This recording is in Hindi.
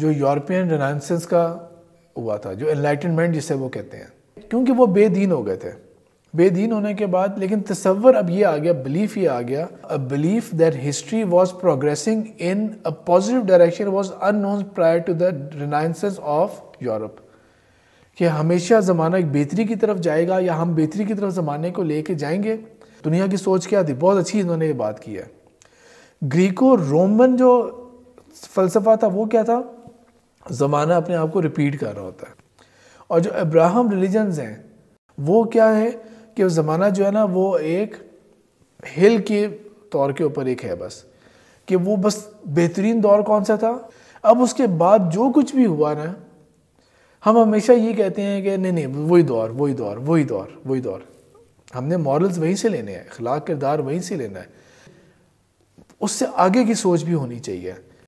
जो यूरोपियन रिनाइंसेंस का हुआ था जो एनलाइटनमेंट जिसे वो कहते हैं क्योंकि वो बेदीन हो गए थे बेदीन होने के बाद लेकिन तस्वर अब ये आ गया बिलीफ ये आ गया a belief that history was progressing in a positive direction was unknown prior to the renaissance of Europe कि हमेशा ज़माना एक बेहतरी की तरफ जाएगा या हम बेहतरी की तरफ ज़माने को लेके जाएंगे दुनिया की सोच क्या थी बहुत अच्छी इन्होंने ये बात की है ग्रीको रोमन जो फ़लसफ़ा था वो क्या था ज़माना अपने आप को रिपीट कर रहा होता है और जो अब्राहम रिलीजन्स हैं वो क्या है कि ज़माना जो है ना वो एक हिल के तौर के ऊपर एक है बस कि वो बस बेहतरीन दौर कौन सा था अब उसके बाद जो कुछ भी हुआ ना हम हमेशा ये कहते हैं कि नहीं नहीं वही दौर वही दौर वही दौर वही दौर हमने मॉरल्स वहीं से लेने हैं अखलाक किरदार वहीं से लेना है उससे आगे की सोच भी होनी चाहिए